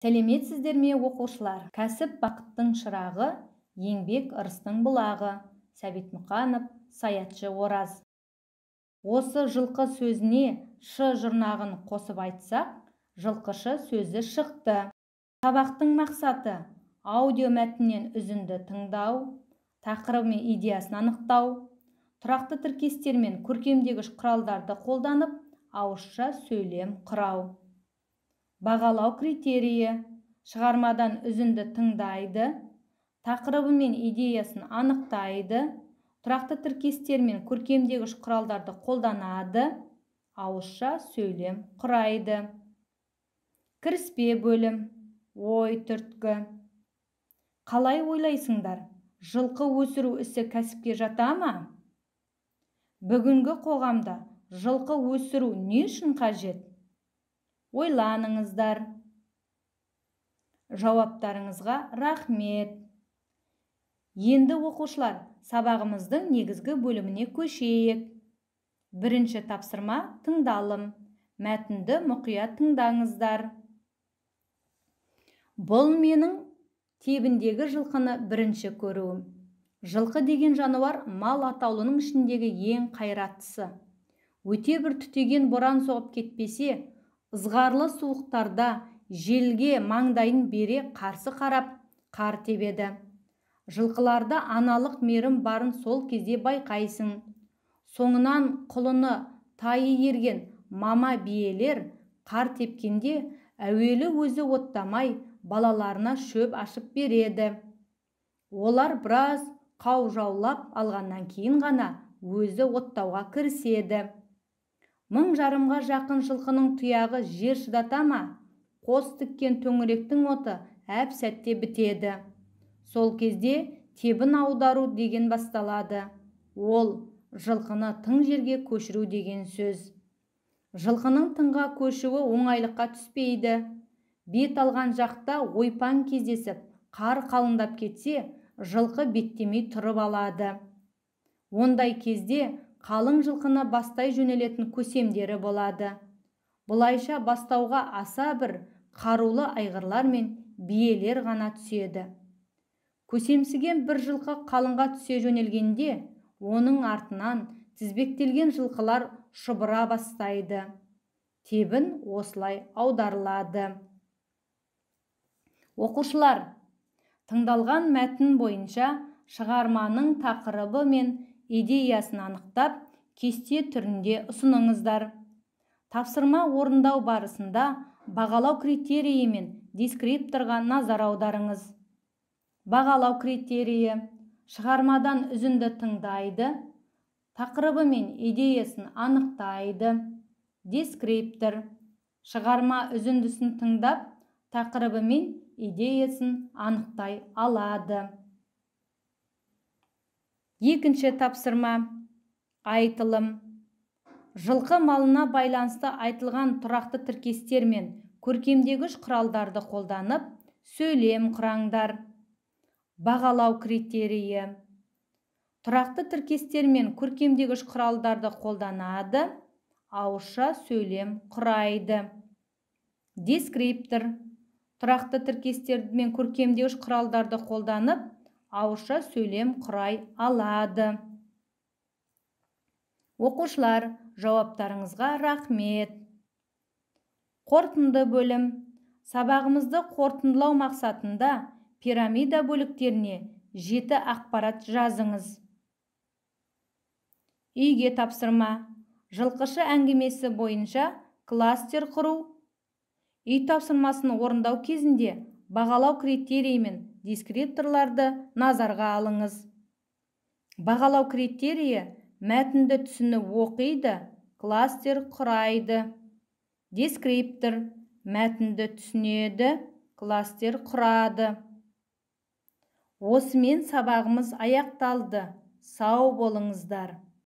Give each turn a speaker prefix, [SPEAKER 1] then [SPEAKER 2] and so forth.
[SPEAKER 1] сәлеметсіздер ме оқушылар кәсіп бақыттың шырағы еңбек ырыстың бұлағы сәбит мұқанов саятшы ораз осы жылқы сөзіне шы жұрнағын қосып айтсақ жылқышы сөзі шықты сабақтың мақсаты аудио мәтіннен үзінді тыңдау тақырып мен идеясын анықтау тұрақты тіркестер мен көркемдегіш құралдарды қолданып ауызша сөйлем құрау бағалау критерийі шығармадан үзінді тыңдайды тақырыбы мен идеясын анықтайды тұрақты тіркестер мен көркемдегіш құралдарды қолданады ауызша сөйлем құрайды кіріспе бөлім ой түрткі қалай ойлайсыңдар жылқы өсіру ісі кәсіпке жата ма бүгінгі қоғамда жылқы өсіру не үшін қажет ойланыңыздар жауаптарыңызға рахмет енді оқушылар сабағымыздың негізгі бөліміне көшейік бірінші тапсырма тыңдалым мәтінді мұқият тыңдаңыздар бұл менің тебіндегі жылқыны бірінші көруім жылқы деген жануар мал атаулының ішіндегі ең қайраттысы өте бір түтеген боран соғып кетпесе ызғарлы суықтарда желге маңдайын бере қарсы қарап қар тебеді жылқыларда аналық мерім барын сол кезде байқайсың соңынан құлыны тайы ерген мама биелер қар тепкенде әуелі өзі оттамай балаларына шөп ашып береді олар біраз қаужаулап алғаннан кейін ғана өзі оттауға кіріседі мың жарымға жақын жылқының тұяғы жер шыдата ма қос тіккен төңіректің оты әп сәтте бітеді сол кезде тебін аудару деген басталады ол жылқыны тың жерге көшіру деген сөз жылқының тыңға көшуі оңайлыққа түспейді бет алған жақта ойпан кездесіп қар қалыңдап кетсе жылқы беттемей тұрып алады ондай кезде қалың жылқыны бастай жөнелетін көсемдері болады бұлайша бастауға аса бір қарулы айғырлар мен биелер ғана түседі көсемсіген бір жылқы қалыңға түсе жөнелгенде оның артынан тізбектелген жылқылар шұбыра бастайды тебін осылай аударылады оқушылар тыңдалған мәтін бойынша шығарманың тақырыбы мен идеясын анықтап кесте түрінде ұсыныңыздар тапсырма орындау барысында бағалау критерийі мен дескрипторға назар аударыңыз бағалау критерийі шығармадан үзінді тыңдайды тақырыбы мен идеясын анықтайды дескриптор шығарма үзіндісін тыңдап тақырыбы мен идеясын анықтай алады екінші тапсырма айтылым жылқы малына байланысты айтылған тұрақты тіркестер мен көркемдегіш құралдарды қолданып сөйлем құраңдар бағалау критерийі тұрақты тіркестер мен көркемдегіш құралдарды қолданады ауызша сөйлем құрайды дескриптор тұрақты тіркестер мен көркемдегіш құралдарды қолданып ауызша сөйлем құрай алады оқушылар жауаптарыңызға рахмет Қортынды бөлім сабағымызды қортындылау мақсатында пирамида бөліктеріне жеті ақпарат жазыңыз үйге тапсырма жылқышы әңгімесі бойынша кластер құру үй тапсырмасын орындау кезінде бағалау критерийімен дискрипторларды назарға алыңыз бағалау критерийі мәтінді түсініп оқиды кластер құрайды дескриптор мәтінді түсінеді кластер құрады осымен сабағымыз аяқталды сау болыңыздар